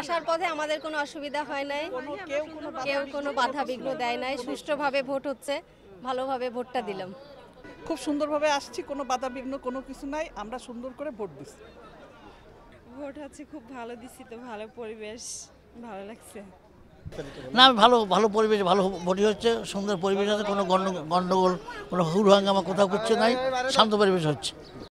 আসার পথে আমাদের কোনো অসুবিধা হয় নাই কেউ কোনো বাধা বিঘ্ন দেয় নাই সুষ্ঠুভাবে ভোট হচ্ছে ভালোভাবে ভোটটা দিলাম খুব সুন্দরভাবে আসছি কোনো বাধা বিঘ্ন কোনো কিছু নাই আমরা সুন্দর করে ভোট দিচ্ছি ভোট হচ্ছে খুব ভালো দিচ্ছি তো ভালো পরিবেশ ভালো লাগছে না ভালো ভালো পরিবেশ ভালো ভোটই হচ্ছে সুন্দর পরিবেশ আছে কোনো গন্ডগোল কোনো হুল হাঙ্গামা কোথাও করছে নাই শান্ত পরিবেশ হচ্ছে